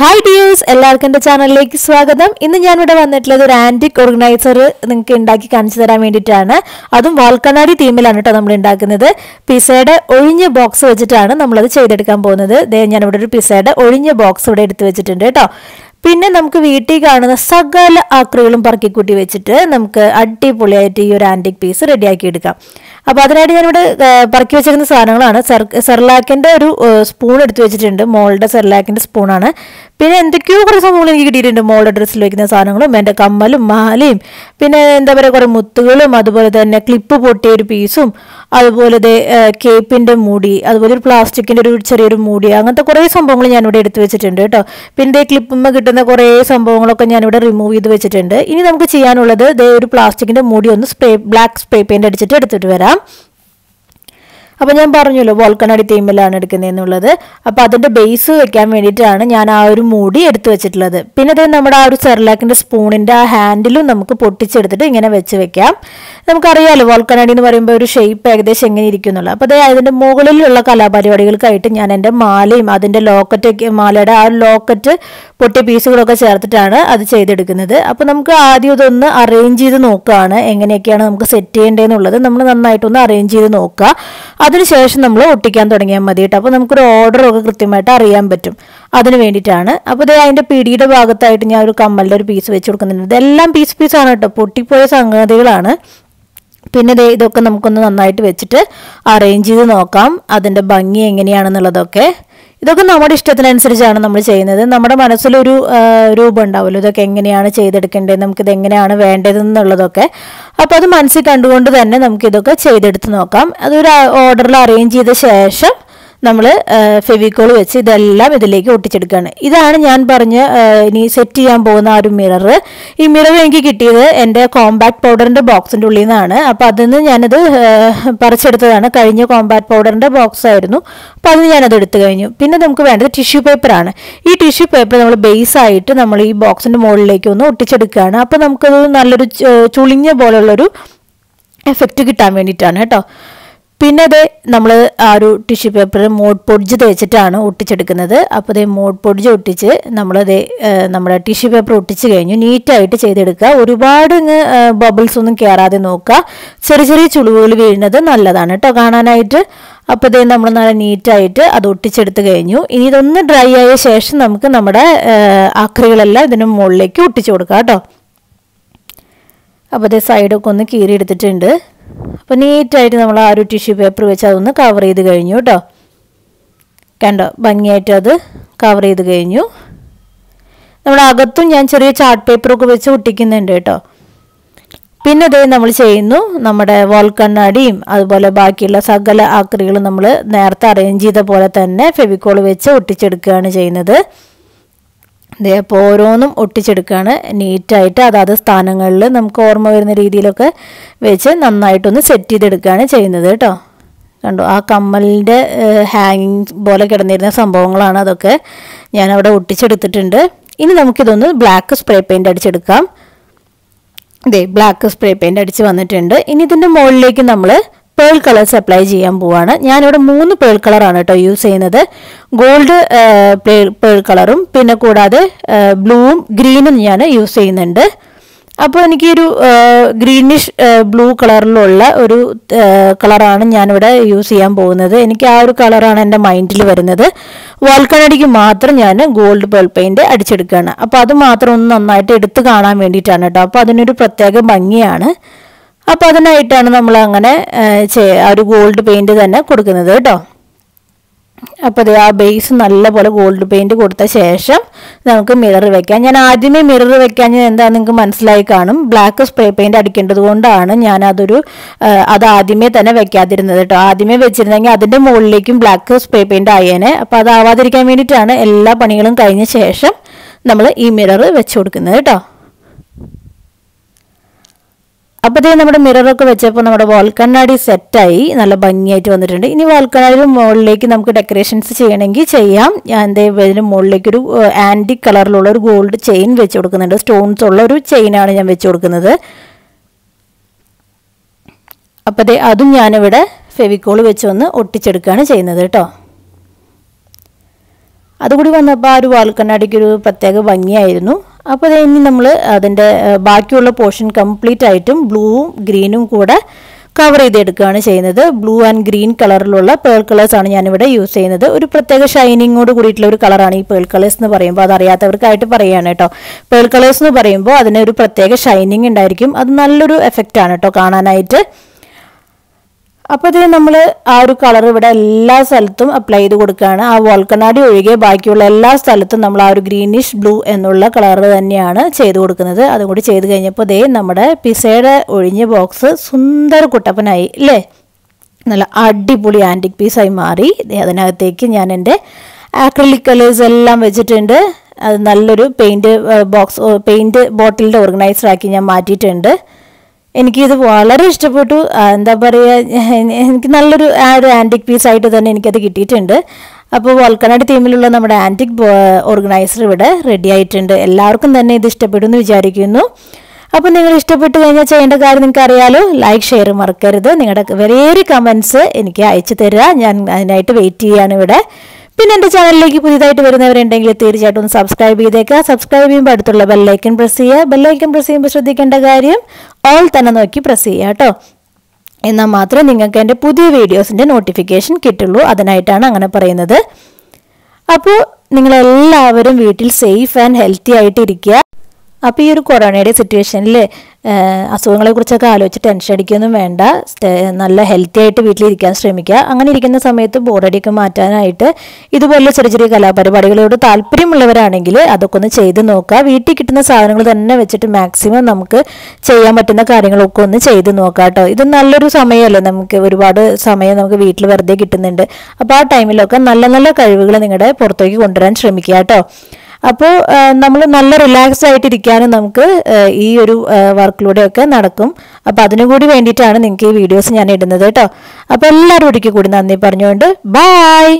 hi dears എല്ലാവർക്കും എൻ്റെ ചാനലിലേക്ക് സ്വാഗതം ഇന്ന് ഞാനിവിടെ വന്നിട്ടുള്ളത് ഒരു ആൻറ്റിക് ഓർഗനൈസർ നിങ്ങൾക്ക് ഉണ്ടാക്കി കാണിച്ചു തരാൻ വേണ്ടിയിട്ടാണ് അതും വാൽക്കണ്ണാടി തീമിലാണ് കേട്ടോ നമ്മൾ ഉണ്ടാക്കുന്നത് പിസയുടെ ഒഴിഞ്ഞ ബോക്സ് വെച്ചിട്ടാണ് നമ്മളത് ചെയ്തെടുക്കാൻ പോകുന്നത് ദേ ഞാനിവിടെ ഒരു പിസയുടെ ഒഴിഞ്ഞ ബോക്സ് ഇവിടെ എടുത്തു വെച്ചിട്ടുണ്ട് കേട്ടോ പിന്നെ നമുക്ക് വീട്ടിൽ കാണുന്ന സകല ആക്രികളും പറക്കിക്കൂട്ടി വെച്ചിട്ട് നമുക്ക് അടിപൊളിയായിട്ട് ഈ ഒരു ആൻറ്റിക് പീസ് റെഡിയാക്കി എടുക്കാം അപ്പോൾ അതിനായിട്ട് ഞാനിവിടെ പറക്കി വെച്ചിരിക്കുന്ന സാധനങ്ങളാണ് സെർ സെർലാക്കിൻ്റെ ഒരു സ്പൂൺ എടുത്തു വെച്ചിട്ടുണ്ട് മോളുടെ സെർലാക്കിൻ്റെ സ്പൂണാണ് പിന്നെ എന്തൊക്കെയോ കുറേ സംഭവങ്ങൾ എനിക്ക് കിട്ടിയിട്ടുണ്ട് മോളുടെ ഡ്രസ്സിൽ വയ്ക്കുന്ന സാധനങ്ങളും എൻ്റെ കമ്മലും മാലയും പിന്നെ എന്താ പറയുക കുറേ മുത്തുകളും അതുപോലെ തന്നെ ക്ലിപ്പ് പൊട്ടിയ ഒരു പീസും അതുപോലെ കേപ്പിൻ്റെ മൂടി അതുപോലെ ഒരു പ്ലാസ്റ്റിക്കിൻ്റെ ഒരു ചെറിയൊരു മൂടി അങ്ങനത്തെ കുറേ സംഭവങ്ങൾ ഞാനിവിടെ എടുത്തു വെച്ചിട്ടുണ്ട് കേട്ടോ പിന്നെ ക്ലിപ്പുമ്മ കിട്ടുന്ന കുറേ സംഭവങ്ങളൊക്കെ ഞാനിവിടെ റിമൂവ് ചെയ്ത് വെച്ചിട്ടുണ്ട് ഇനി നമുക്ക് ചെയ്യാനുള്ളത് ഒരു പ്ലാസ്റ്റിക്കിൻ്റെ മൂടി ഒന്ന് സ്പ്രേ ബ്ലാക്ക് സ്പ്രേ പെയിൻ്റ് അടിച്ചിട്ട് എടുത്തിട്ട് വരാം അപ്പോൾ ഞാൻ പറഞ്ഞല്ലോ വോൾക്കണടി തീമിലാണ് എടുക്കുന്നതെന്നുള്ളത് അപ്പോൾ അതിൻ്റെ ബേസ് വെക്കാൻ വേണ്ടിയിട്ടാണ് ഞാൻ ആ ഒരു മൂടി എടുത്തു വെച്ചിട്ടുള്ളത് പിന്നെ അത് നമ്മുടെ ആ ഒരു സെർലാക്കിൻ്റെ സ്പൂണിൻ്റെ ആ ഹാൻഡിലും നമുക്ക് പൊട്ടിച്ചെടുത്തിട്ട് ഇങ്ങനെ വെച്ച് വെക്കാം നമുക്കറിയാമല്ലോ വോൾക്കണടി എന്ന് പറയുമ്പോൾ ഒരു ഷേപ്പ് ഏകദേശം എങ്ങനെ ഇരിക്കുന്നുള്ളൂ അപ്പോൾ അതായത് അതിൻ്റെ മുകളിലുള്ള കലാപരിപാടികൾക്കായിട്ട് ഞാൻ എൻ്റെ മാലയും അതിൻ്റെ ലോക്കറ്റൊക്കെ മാലയുടെ ആ ലോക്കറ്റ് പൊട്ടിയ പീസുകളൊക്കെ ചേർത്തിട്ടാണ് അത് ചെയ്തെടുക്കുന്നത് അപ്പോൾ നമുക്ക് ആദ്യം ഇതൊന്ന് അറേഞ്ച് ചെയ്ത് നോക്കുകയാണ് എങ്ങനെയൊക്കെയാണ് നമുക്ക് സെറ്റ് ചെയ്യേണ്ടതെന്നുള്ളത് നമ്മൾ നന്നായിട്ടൊന്ന് അറേഞ്ച് ചെയ്ത് നോക്കുക അതിനുശേഷം നമ്മൾ ഒട്ടിക്കാൻ തുടങ്ങിയാൽ മതി കേട്ടോ അപ്പോൾ നമുക്കൊരു ഓർഡറൊക്കെ കൃത്യമായിട്ട് അറിയാൻ പറ്റും അതിന് വേണ്ടിയിട്ടാണ് അപ്പോൾ ഇത് അതിൻ്റെ പിടിയുടെ ഭാഗത്തായിട്ട് ഞാൻ ഒരു കമ്മലിൻ്റെ ഒരു പീസ് വെച്ച് കൊടുക്കുന്നുണ്ട് ഇതെല്ലാം പീസ് പീസാണ് കേട്ടോ പൊട്ടിപ്പോയ സംഗതികളാണ് പിന്നെ ദേ ഇതൊക്കെ നമുക്കൊന്ന് നന്നായിട്ട് വെച്ചിട്ട് അറേഞ്ച് ചെയ്ത് നോക്കാം അതിൻ്റെ ഭംഗി എങ്ങനെയാണെന്നുള്ളതൊക്കെ ഇതൊക്കെ നമ്മുടെ ഇഷ്ടത്തിനനുസരിച്ചാണ് നമ്മൾ ചെയ്യുന്നത് നമ്മുടെ മനസ്സിലൊരു രൂപം ഉണ്ടാവുമല്ലോ ഇതൊക്കെ എങ്ങനെയാണ് ചെയ്തെടുക്കേണ്ടത് ഇത് എങ്ങനെയാണ് എന്നുള്ളതൊക്കെ അപ്പോൾ അത് മനസ്സിൽ കണ്ടുകൊണ്ട് തന്നെ നമുക്കിതൊക്കെ ചെയ്തെടുത്ത് നോക്കാം അതൊരു ഓർഡറിൽ അറേഞ്ച് ചെയ്ത ശേഷം നമ്മൾ ഫെവിക്കോൾ വെച്ച് ഇതെല്ലാം ഇതിലേക്ക് ഒട്ടിച്ചെടുക്കുകയാണ് ഇതാണ് ഞാൻ പറഞ്ഞ് ഇനി സെറ്റ് ചെയ്യാൻ പോകുന്ന ആ ഒരു മിറർ ഈ മിറർ എനിക്ക് കിട്ടിയത് എൻ്റെ കോമ്പാക്ട് പൗഡറിൻ്റെ ബോക്സിൻ്റെ ഉള്ളിൽ നിന്നാണ് അപ്പോൾ അതിൽ നിന്ന് ഞാനത് പറിച്ചെടുത്തതാണ് കഴിഞ്ഞ കോമ്പാക്ട് പൗഡറിൻ്റെ ബോക്സ് ആയിരുന്നു അപ്പോൾ അതിന് ഞാനത് എടുത്തു കഴിഞ്ഞു പിന്നെ നമുക്ക് വേണ്ടത് ടിഷ്യൂ പേപ്പറാണ് ഈ ടിഷ്യൂ പേപ്പർ നമ്മൾ ബേസ് ആയിട്ട് നമ്മൾ ഈ ബോക്സിൻ്റെ മുകളിലേക്ക് ഒന്ന് ഒട്ടിച്ചെടുക്കുകയാണ് അപ്പോൾ നമുക്കത് നല്ലൊരു ചുളിഞ്ഞ പോലുള്ളൊരു എഫക്റ്റ് കിട്ടാൻ വേണ്ടിയിട്ടാണ് കേട്ടോ പിന്നെ അത് നമ്മൾ ആ ഒരു ടിഷ്യൂ പേപ്പർ മോഡ് പൊടിച്ച് തേച്ചിട്ടാണ് ഒട്ടിച്ചെടുക്കുന്നത് അപ്പോൾ അതേ മോഡ് പൊടിച്ച് ഒട്ടിച്ച് നമ്മളത് നമ്മുടെ ടിഷ്യൂ പേപ്പർ ഒട്ടിച്ച് കഴിഞ്ഞു നീറ്റായിട്ട് ചെയ്തെടുക്കുക ഒരുപാട് ഇങ്ങ് ബബിൾസ് ഒന്നും കയറാതെ നോക്കുക ചെറിയ ചെറിയ ചുളിവുകൾ വീഴുന്നത് നല്ലതാണ് കേട്ടോ കാണാനായിട്ട് അപ്പോൾ അതേ നമ്മൾ നല്ല നീറ്റായിട്ട് അത് ഒട്ടിച്ചെടുത്ത് കഴിഞ്ഞു ഇനി ഇതൊന്ന് ഡ്രൈ ആയ ശേഷം നമുക്ക് നമ്മുടെ അക്രികളെല്ലാം ഇതിന് മുകളിലേക്ക് ഒട്ടിച്ചു കൊടുക്കാം കേട്ടോ അപ്പോൾ അതേ സൈഡൊക്കെ ഒന്ന് കീറി എടുത്തിട്ടുണ്ട് അപ്പോൾ നീറ്റായിട്ട് നമ്മൾ ആ ഒരു ടിഷ്യൂ പേപ്പർ വെച്ച് അതൊന്ന് കവർ ചെയ്ത് കഴിഞ്ഞു കേട്ടോ കണ്ടോ ഭംഗിയായിട്ട് അത് കവർ ചെയ്ത് കഴിഞ്ഞു നമ്മുടെ അകത്തും ഞാൻ ചെറിയ ചാർട്ട് പേപ്പറൊക്കെ വെച്ച് ഒട്ടിക്കുന്നുണ്ട് കേട്ടോ പിന്നെ അതേ നമ്മൾ ചെയ്യുന്നു നമ്മുടെ വോൾക്കണ്ണാടിയും അതുപോലെ ബാക്കിയുള്ള സകല ആക്രികളും നമ്മൾ നേരത്തെ അറേഞ്ച് ചെയ്ത പോലെ തന്നെ ഫെവിക്കോൾ വെച്ച് ഒട്ടിച്ചെടുക്കുകയാണ് ചെയ്യുന്നത് അപ്പോൾ ഓരോന്നും ഒട്ടിച്ചെടുക്കുകയാണ് നീറ്റായിട്ട് അതാത് സ്ഥാനങ്ങളിൽ നമുക്ക് ഓർമ്മ വരുന്ന രീതിയിലൊക്കെ വെച്ച് നന്നായിട്ടൊന്ന് സെറ്റ് ചെയ്തെടുക്കുകയാണ് ചെയ്യുന്നത് കേട്ടോ കണ്ടു ആ കമ്മലിൻ്റെ ഹാങ്ങിങ് പോലെ കിടന്നിരുന്ന സംഭവങ്ങളാണ് അതൊക്കെ ഞാനവിടെ ഒട്ടിച്ചെടുത്തിട്ടുണ്ട് ഇനി നമുക്കിതൊന്ന് ബ്ലാക്ക് സ്പ്രേ പെയിൻ്റ് അടിച്ചെടുക്കാം ഇതേ ബ്ലാക്ക് സ്പ്രേ പെയിൻ്റ് അടിച്ച് വന്നിട്ടുണ്ട് ഇനി ഇതിൻ്റെ മുകളിലേക്ക് നമ്മൾ പേൾ കളേഴ്സ് അപ്ലൈ ചെയ്യാൻ പോവാണ് ഞാനിവിടെ മൂന്ന് പേൾ കളറാണ് കേട്ടോ യൂസ് ചെയ്യുന്നത് ഗോൾഡ് പേൾ കളറും പിന്നെ കൂടാതെ ബ്ലൂവും ഗ്രീനും ഞാൻ യൂസ് ചെയ്യുന്നുണ്ട് അപ്പോൾ എനിക്കൊരു ഗ്രീനിഷ് ബ്ലൂ കളറിലുള്ള ഒരു കളറാണ് ഞാനിവിടെ യൂസ് ചെയ്യാൻ പോകുന്നത് എനിക്ക് ആ ഒരു കളറാണ് എൻ്റെ മൈൻഡിൽ വരുന്നത് വൽക്കണടിക്ക് മാത്രം ഞാൻ ഗോൾഡ് പേൾ പെയിൻറ്റ് അടിച്ചെടുക്കുകയാണ് അപ്പോൾ അത് മാത്രം ഒന്ന് നന്നായിട്ട് എടുത്തു കാണാൻ വേണ്ടിയിട്ടാണ് കേട്ടോ അപ്പോൾ അതിനൊരു പ്രത്യേക ഭംഗിയാണ് അപ്പോൾ അതിനായിട്ടാണ് നമ്മൾ അങ്ങനെ ആ ഒരു ഗോൾഡ് പെയിന്റ് തന്നെ കൊടുക്കുന്നത് കേട്ടോ അപ്പോൾ അത് ആ ബേസ് നല്ലപോലെ ഗോൾഡ് പെയിന്റ് കൊടുത്ത ശേഷം നമുക്ക് മിറർ വെക്കാം ഞാൻ ആദ്യമേ മിറർ വെക്കാൻ എന്താ നിങ്ങൾക്ക് മനസ്സിലായി കാണും ബ്ലാക്ക് സ്പ്രേ പെയിന്റ് അടിക്കേണ്ടത് കൊണ്ടാണ് ഞാൻ അതൊരു അത് ആദ്യമേ തന്നെ വെക്കാതിരുന്നത് കേട്ടോ ആദ്യമേ വെച്ചിരുന്നെങ്കിൽ അതിന്റെ മുകളിലേക്കും ബ്ലാക്ക് സ്പ്രേ പെയിന്റ് ആയേനെ അപ്പോൾ അതാവാതിരിക്കാൻ വേണ്ടിയിട്ടാണ് എല്ലാ പണികളും കഴിഞ്ഞ ശേഷം നമ്മൾ ഈ മിറർ വെച്ചു കൊടുക്കുന്നത് കേട്ടോ അപ്പോഴത്തേ നമ്മുടെ മിററൊക്കെ വെച്ചപ്പോൾ നമ്മുടെ വാൾ സെറ്റായി നല്ല ഭംഗിയായിട്ട് വന്നിട്ടുണ്ട് ഇനി വാൾ മുകളിലേക്ക് നമുക്ക് ഡെക്കറേഷൻസ് ചെയ്യണമെങ്കിൽ ചെയ്യാം ഞാൻ എന്തേ ഇതിന് മുകളിലേക്ക് ഒരു ആൻറ്റി കളറിലുള്ള ഒരു ഗോൾഡ് ചെയിൻ വെച്ച് കൊടുക്കുന്നുണ്ട് സ്റ്റോൺസ് ഉള്ള ഒരു ചെയിനാണ് ഞാൻ വെച്ച് കൊടുക്കുന്നത് അപ്പോഴത്തെ അതും ഞാനിവിടെ ഫെവിക്കോൾ വെച്ച് ഒന്ന് ഒട്ടിച്ചെടുക്കുകയാണ് ചെയ്യുന്നത് കേട്ടോ അതുകൂടി വന്നപ്പോൾ ആ ഒരു വാൽ ഒരു പ്രത്യേക ഭംഗിയായിരുന്നു അപ്പോൾ ഇനി നമ്മൾ അതിൻ്റെ ബാക്കിയുള്ള പോർഷൻ കംപ്ലീറ്റ് ആയിട്ടും ബ്ലൂവും ഗ്രീനും കൂടെ കവർ ചെയ്തെടുക്കുകയാണ് ചെയ്യുന്നത് ബ്ലൂ ആൻഡ് ഗ്രീൻ കളറിലുള്ള പേൾ കളേഴ്സാണ് ഞാനിവിടെ യൂസ് ചെയ്യുന്നത് ഒരു പ്രത്യേക ഷൈനിങ്ങോട് കൂടിയിട്ടുള്ള ഒരു കളറാണ് ഈ പേൾ കളേഴ്സ് എന്ന് പറയുമ്പോൾ അതറിയാത്തവർക്കായിട്ട് പറയുകയാണ് കേട്ടോ പേൾ കളേഴ്സ് എന്ന് പറയുമ്പോൾ അതിന് ഒരു പ്രത്യേക ഷൈനിങ് ഉണ്ടായിരിക്കും അത് നല്ലൊരു എഫക്റ്റ് ആണ് കേട്ടോ കാണാനായിട്ട് അപ്പോൾ ഇതിന് നമ്മൾ ആ ഒരു കളർ ഇവിടെ എല്ലാ സ്ഥലത്തും അപ്ലൈ ചെയ്ത് കൊടുക്കുകയാണ് ആ വോൾക്കനാടി ഒഴികെ ബാക്കിയുള്ള എല്ലാ സ്ഥലത്തും നമ്മൾ ആ ഒരു ഗ്രീനിഷ് ബ്ലൂ എന്നുള്ള കളർ തന്നെയാണ് ചെയ്ത് കൊടുക്കുന്നത് അതും കൂടി ചെയ്ത് കഴിഞ്ഞപ്പോൾ ദേ നമ്മുടെ പിസയുടെ ഒഴിഞ്ഞ ബോക്സ് സുന്ദര കുട്ടപ്പനായി അല്ലേ നല്ല അടിപൊളി ആൻറ്റിക് പീസായി മാറി അതിനകത്തേക്ക് ഞാൻ എൻ്റെ ആക്രിലിക് കളേഴ്സ് എല്ലാം വെച്ചിട്ടുണ്ട് അത് നല്ലൊരു പെയിൻറ്റ് ബോക്സ് പെയിൻറ്റ് ബോട്ടിലിൻ്റെ ഓർഗനൈസറാക്കി ഞാൻ മാറ്റിയിട്ടുണ്ട് എനിക്കിത് വളരെ ഇഷ്ടപ്പെട്ടു എന്താ പറയുക എനിക്ക് നല്ലൊരു ആ ഒരു ആൻറ്റിക് പീസായിട്ട് തന്നെ എനിക്കത് കിട്ടിയിട്ടുണ്ട് അപ്പോൾ വോൾക്കനാട് തീമിലുള്ള നമ്മുടെ ആൻറ്റിക് ഓർഗനൈസർ ഇവിടെ റെഡി ആയിട്ടുണ്ട് എല്ലാവർക്കും തന്നെ ഇത് ഇഷ്ടപ്പെടും എന്ന് വിചാരിക്കുന്നു അപ്പോൾ നിങ്ങൾ ഇഷ്ടപ്പെട്ടു കഴിഞ്ഞാൽ ചെയ്യേണ്ട കാര്യം നിങ്ങൾക്ക് അറിയാലോ ലൈക്ക് ഷെയർ മറക്കരുത് നിങ്ങളുടെ വലിയൊരു കമൻസ് എനിക്ക് അയച്ചു തരിക ഞാൻ അതിനായിട്ട് വെയിറ്റ് ചെയ്യുകയാണ് ഇവിടെ പിന്നെ എൻ്റെ ചാനലിലേക്ക് പുതിയതായിട്ട് വരുന്നവരുണ്ടെങ്കിൽ തീർച്ചയായിട്ടും ഒന്ന് സബ്സ്ക്രൈബ് ചെയ്തേക്കുക സബ്സ്ക്രൈബ് ചെയ്യുമ്പോൾ അടുത്തുള്ള ബെല്ലൈക്കൺ പ്രസ് ചെയ്യുക ബെല്ലൈക്കൺ പ്രസ് ചെയ്യുമ്പോൾ ശ്രദ്ധിക്കേണ്ട കാര്യം ഓൾ തന്നെ നോക്കി പ്രസ് ചെയ്യുക കേട്ടോ എന്നാൽ മാത്രമേ നിങ്ങൾക്ക് എൻ്റെ പുതിയ വീഡിയോസിൻ്റെ നോട്ടിഫിക്കേഷൻ കിട്ടുള്ളൂ അതിനായിട്ടാണ് അങ്ങനെ പറയുന്നത് അപ്പോൾ നിങ്ങളെല്ലാവരും വീട്ടിൽ സേഫ് ആൻഡ് ഹെൽത്തി ആയിട്ട് ഇരിക്കുക അപ്പോൾ ഈ ഒരു കൊറോണയുടെ സിറ്റുവേഷനിൽ അസുഖങ്ങളെ കുറിച്ചൊക്കെ ആലോചിച്ച് ടെൻഷൻ അടിക്കൊന്നും വേണ്ട നല്ല ഹെൽത്തി ആയിട്ട് വീട്ടിലിരിക്കാൻ ശ്രമിക്കുക അങ്ങനെ ഇരിക്കുന്ന സമയത്ത് ബോറടിയൊക്കെ മാറ്റാനായിട്ട് ഇതുപോലെ ചെറിയ ചെറിയ കലാപരിപാടികളോട് താല്പര്യമുള്ളവരാണെങ്കിൽ അതൊക്കെ ഒന്ന് ചെയ്ത് നോക്കുക വീട്ടിൽ കിട്ടുന്ന സാധനങ്ങൾ തന്നെ വെച്ചിട്ട് മാക്സിമം നമുക്ക് ചെയ്യാൻ പറ്റുന്ന കാര്യങ്ങളൊക്കെ ഒന്ന് ചെയ്ത് നോക്കാം കേട്ടോ ഇത് നല്ലൊരു സമയമല്ലേ നമുക്ക് ഒരുപാട് സമയം നമുക്ക് വീട്ടിൽ വെറുതെ കിട്ടുന്നുണ്ട് അപ്പോൾ ആ ടൈമിലൊക്കെ നല്ല നല്ല കഴിവുകൾ നിങ്ങളുടെ പുറത്തേക്ക് കൊണ്ടുവരാൻ ശ്രമിക്കുക കേട്ടോ അപ്പോൾ നമ്മൾ നല്ല റിലാക്സ് ആയിട്ടിരിക്കാനും നമുക്ക് ഈ ഒരു വർക്കിലൂടെയൊക്കെ നടക്കും അപ്പോൾ അതിനു കൂടി വേണ്ടിയിട്ടാണ് നിങ്ങൾക്ക് ഈ വീഡിയോസ് ഞാൻ ഇടുന്നത് കേട്ടോ അപ്പോൾ എല്ലാവരും ഒരിക്കൽ കൂടി നന്ദി പറഞ്ഞുകൊണ്ട് ബായ്